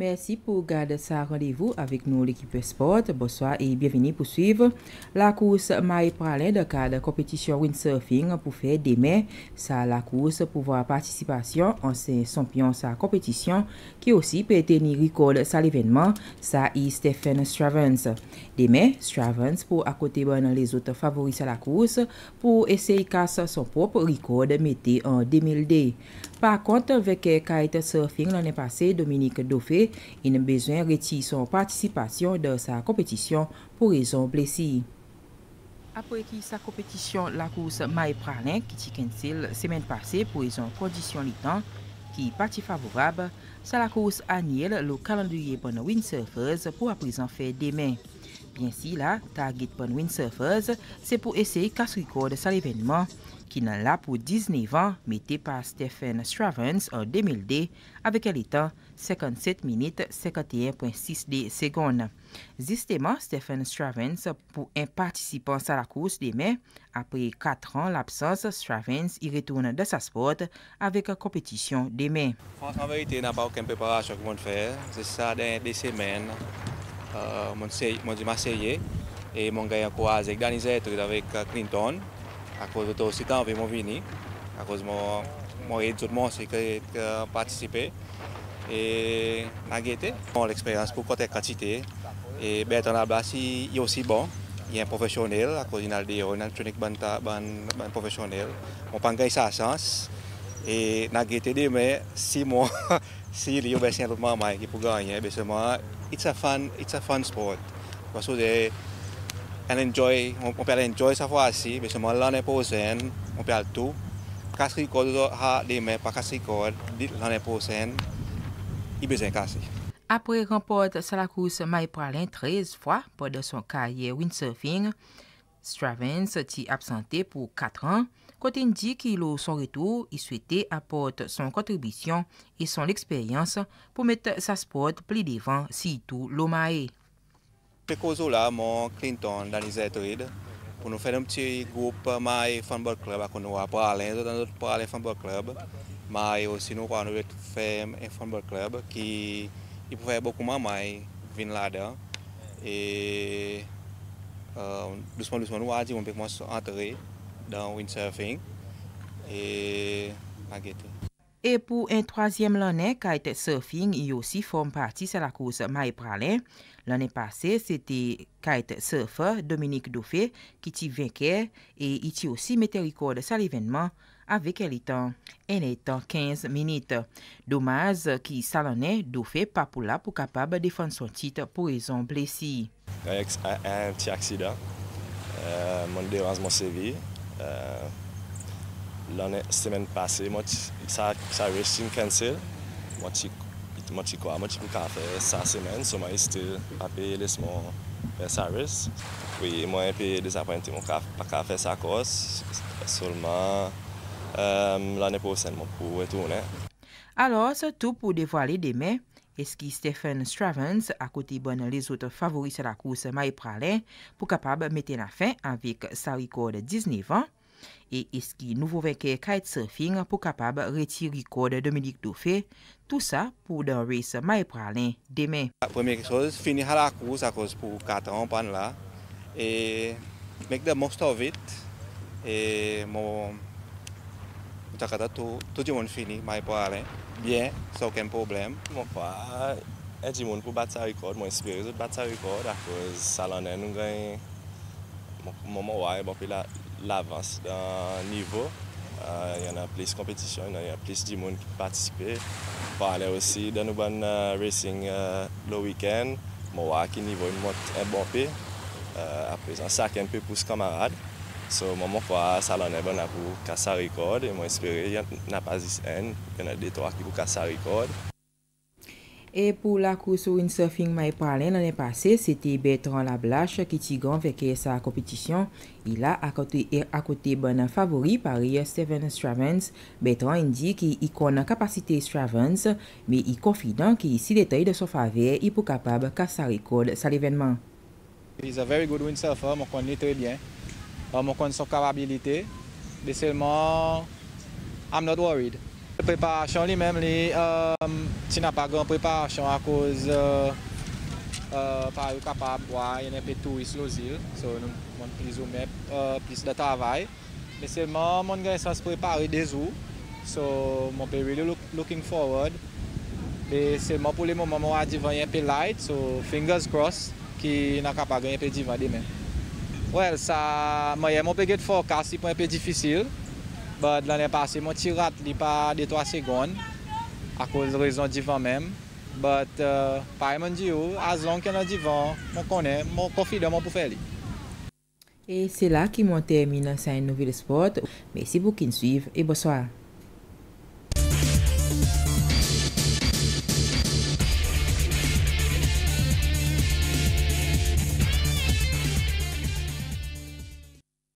Mersi pou gade sa radevou avik nou l'ekipe sport. Bonsoir e bienveni pou suiv. La kous ma e pralè de kade kompetisyon windsurfing pou fè demè sa la kous pou vwa patisipasyon an se sonpyon sa kompetisyon ki osi pe teni rekord sa l'evenman sa e Stephen Stravans. Demè Stravans pou akote ban les out favoris sa la kous pou esè kase son pop rekord metè an Demeldey. Par kont, veke euh, kait surfin l'anen pase, Dominique Dauphé, in bezwen reti son patisipasyon de sa kompetisyon pou rezon blesi. Apo e ki sa kompetisyon, la kous May Praline ki ti kensil semen pase pou rezon kondisyon li tan ki pati favorab, sa la kous Aniel lo kalandriye bon win surfers pou aprezen fe demen. Ainsi, la, target pour windsurfers, se pou eseye record de sa événement, qui nan là pour 19 ans mette par Stephen Stravens en 2002 avec un etan 57 minutes 51.6 de secondes Stephen Stravens pour un participant à la des mains, après 4 ans l'absence Stravens y retourne de sa sport avec kompetisyon des Fransan verite, nan pa ouken preparasyon que fè, c'est ça den des semaines uh, Marseillais et mon gars quoi avec Danny avec Clinton à cause de tout aussi quand ils m'ont venu à cause mon mon aide eh, tout le eh, monde c'est que participer et eh, la gaieté bon l'expérience pour côté quantité et Bertrand Ablasi il est aussi bon il est un professionnel à cause il a des un ban ban professionnel on pense qu'il a sens E nagete deme, si mwen, si li yo besen loutman may ki pou ganyen, besenman, it's a fun, it's a fun sport. Basou de, an enjoy, mwen pe al enjoy sa fwa si, besenman, lanen e pou zen, mwen pe al tou. Kasri kod ouzo ha deme, pa kasri kod, dit lanen e pou zen, i bezen kasi. Apre rempote Salakous May Pralin trez fwa po de son karye windsurfing, Stravins ti absante pou katran. Côté dit qu'il a son retour, il souhaitait apporter son contribution et son expérience pour mettre sa sport plus devant, si tout l'OMAE. là, mon Clinton, dans les études, pour nous faire un petit groupe MAE football Club, qu'on nous aller dans notre parler football Club. Mais aussi, nous avons faire un football Club qui il pouvait beaucoup moins mais venir là-dedans. Et euh, doucement, doucement, nous avons dit qu'on peut entrer dans windsurfing et maguette. Et pour un troisième l'année, kite surfing y aussi forme partie de la course Maï Pralin. L'année passée, c'était kite surfer Dominique Dauphé qui t'y vainqueur et il t'y aussi mettait record de l'événement avec elle étant, elle étant 15 minutes. Dommage qui salonnait Dauphé pas pour là pour capable de défendre son titre pour raison blessée. Un petit accident, euh, mon dérangement sévère. lan semen pase moch sa reshin kensil, moch i kwa, moch i pou kafe sa semen, soma iste pape lesmo sa res, kwe mwen pe dezapwente mou pa kafe sa kos, solman lan e posen mou pou etoune. Alo, se tou pou defwa li deme, Eski Stephen Stravans akote bon le zote favori sa la kouse Maipralen pou kapab meten la fin avik sa rekode 19 an. E eski nouvo venke kitesurfing pou kapab reti rekode Dominique Dauphé. Tou sa pou den res Maipralen demen. Premier kechose, fini ha la kouse akose pou 4 an pan la. E mek de most of it. E mou chakata touti moun fini Maipralen. Mwen fwa, bon, e di moun pou bat sa rekord, mwen espere zot bat sa rekord akwaz salanen nou gwen mwen mwa wak e bopi la avans dan nivou. Yon an plis kompetisyon, yon an plis di moun ki patisipe. Mwen fwa ale wosi dan nou ban resing lo wikend, mwen wak ki nivou mwot e bopi. Apres an saken pe pou se kamarade. So mwen mwen kwa salan e ben akou kasa rekod E mwen espere yon apazis en Yon e detwa ki pou kasa rekod E pou la kouse windsurfing may pralene ane pase Sete Betran Lablache ki tigan veke sa kompetisyon I bon la akote ben favori pari Steven Stravans Betran indi ki i kon kapasite Stravans Me i konfidan ki si detay de sofa ve I pou kapab kasa rekod sa levenman He is a very good windsurfer, mwen kon li trebyen Mwen kon sou karabilite, be selman, I'm not worried. Preparasyon li menm li, um, ti na pa gran preparasyon a kouz uh, uh, pari w kapab wa, yon e pe touwis lo zil, so mwen prizoume uh, plis de tarvay. Be selman, mwen gen sa se prepari de zou, so mwen pe really looking forward, be selman pou li mwen mwen mwen a divan yon pe light, so fingers cross, ki na kapag yon pe divan di menm. Well, sa mwenye mwen pe get fokas, si pou mwen pe difisil. But l'anè pasi mwen tirat li pa de 3 segon, a kouz rezon divan mèm. But uh, pari mwen di ou, a zon ke nan divan, mwen konen, mwen konfidè mwen pou fè li. E se la ki mwen termine sa yon nouvel spot. Mèsi pou kin suiv, e boswa.